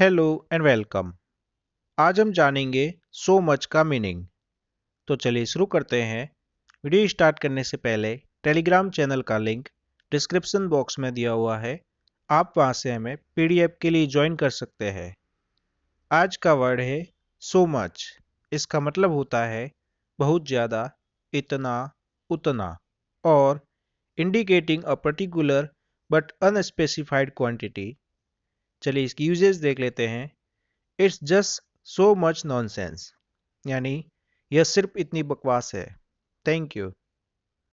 hello and welcome आज हम जानेंगे सो मच का मीनिंग तो चलिए शुरू करते हैं वीडियो स्टार्ट करने से पहले टेलीग्राम चैनल का लिंक डिस्क्रिप्शन बॉक्स में दिया हुआ है आप वहां से हमें पीडीएफ के लिए ज्वाइन कर सकते हैं आज का वर्ड है सो मच इसका मतलब होता है बहुत ज़्यादा इतना उतना और indicating a particular but unspecified quantity चलिए इसकी यूजेज देख लेते हैं it's just so much nonsense यानी यह सिर्फ इतनी बकवास है थैंक यू